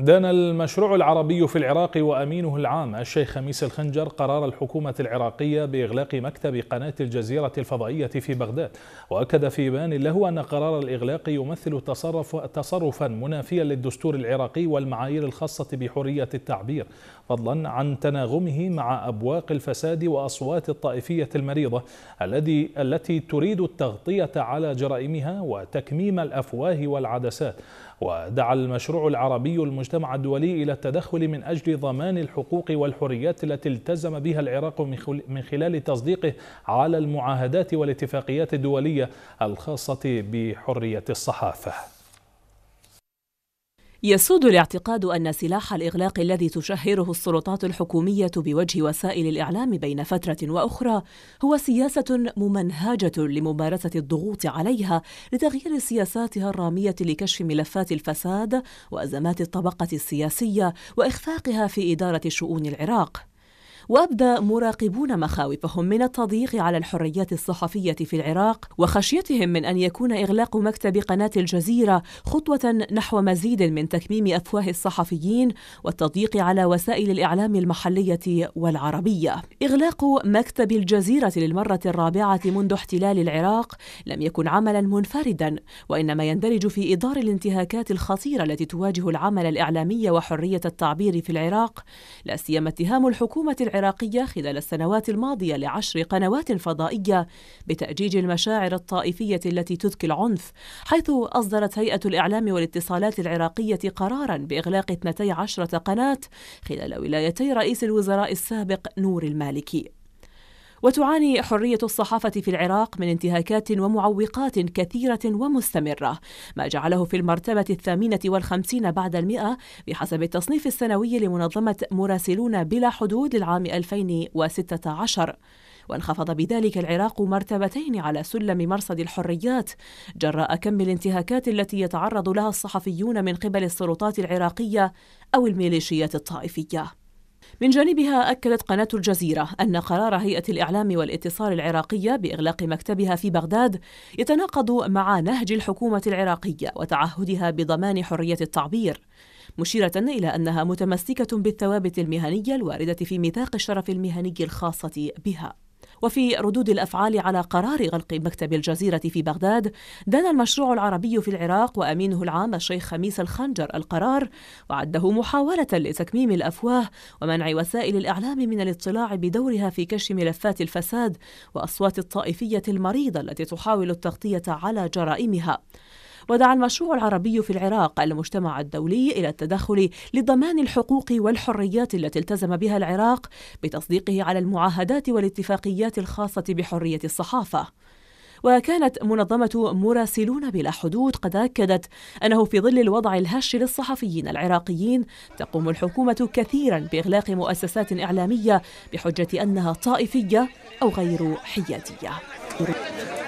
دان المشروع العربي في العراق وأمينه العام الشيخ خميس الخنجر قرار الحكومة العراقية بإغلاق مكتب قناة الجزيرة الفضائية في بغداد وأكد في بيان له أن قرار الإغلاق يمثل تصرف تصرفا منافيا للدستور العراقي والمعايير الخاصة بحرية التعبير فضلا عن تناغمه مع أبواق الفساد وأصوات الطائفية المريضة الذي التي تريد التغطية على جرائمها وتكميم الأفواه والعدسات ودعا المشروع العربي المجتمع المجتمع الدولي إلى التدخل من أجل ضمان الحقوق والحريات التي التزم بها العراق من خلال تصديقه على المعاهدات والاتفاقيات الدولية الخاصة بحرية الصحافة يسود الاعتقاد أن سلاح الإغلاق الذي تشهره السلطات الحكومية بوجه وسائل الإعلام بين فترة وأخرى هو سياسة ممنهجة لممارسة الضغوط عليها لتغيير سياساتها الرامية لكشف ملفات الفساد وأزمات الطبقة السياسية وإخفاقها في إدارة شؤون العراق. وابدى مراقبون مخاوفهم من التضييق على الحريات الصحفيه في العراق وخشيتهم من ان يكون اغلاق مكتب قناه الجزيره خطوه نحو مزيد من تكميم افواه الصحفيين والتضييق على وسائل الاعلام المحليه والعربيه. اغلاق مكتب الجزيره للمره الرابعه منذ احتلال العراق لم يكن عملا منفردا وانما يندرج في اطار الانتهاكات الخطيره التي تواجه العمل الاعلامي وحريه التعبير في العراق لا سيما اتهام الحكومه العراقية العراقية خلال السنوات الماضية لعشر قنوات فضائية بتأجيج المشاعر الطائفية التي تذكي العنف حيث أصدرت هيئة الإعلام والاتصالات العراقية قرارا بإغلاق 12 قناة خلال ولايتي رئيس الوزراء السابق نور المالكي وتعاني حرية الصحافة في العراق من انتهاكات ومعوقات كثيرة ومستمرة ما جعله في المرتبة الثامنة والخمسين بعد المئة بحسب التصنيف السنوي لمنظمة مراسلون بلا حدود للعام 2016 وانخفض بذلك العراق مرتبتين على سلم مرصد الحريات جراء كم الانتهاكات التي يتعرض لها الصحفيون من قبل السلطات العراقيه او الميليشيات الطائفيه من جانبها أكدت قناة الجزيرة أن قرار هيئة الإعلام والاتصال العراقية بإغلاق مكتبها في بغداد يتناقض مع نهج الحكومة العراقية وتعهدها بضمان حرية التعبير مشيرة إلى أنها متمسكة بالثوابت المهنية الواردة في ميثاق الشرف المهني الخاصة بها وفي ردود الافعال على قرار غلق مكتب الجزيره في بغداد دان المشروع العربي في العراق وامينه العام الشيخ خميس الخنجر القرار وعده محاوله لتكميم الافواه ومنع وسائل الاعلام من الاطلاع بدورها في كشف ملفات الفساد واصوات الطائفيه المريضه التي تحاول التغطيه على جرائمها ودعا المشروع العربي في العراق المجتمع الدولي إلى التدخل لضمان الحقوق والحريات التي التزم بها العراق بتصديقه على المعاهدات والاتفاقيات الخاصة بحرية الصحافة وكانت منظمة مراسلون بلا حدود قد أكدت أنه في ظل الوضع الهش للصحفيين العراقيين تقوم الحكومة كثيرا بإغلاق مؤسسات إعلامية بحجة أنها طائفية أو غير حيادية.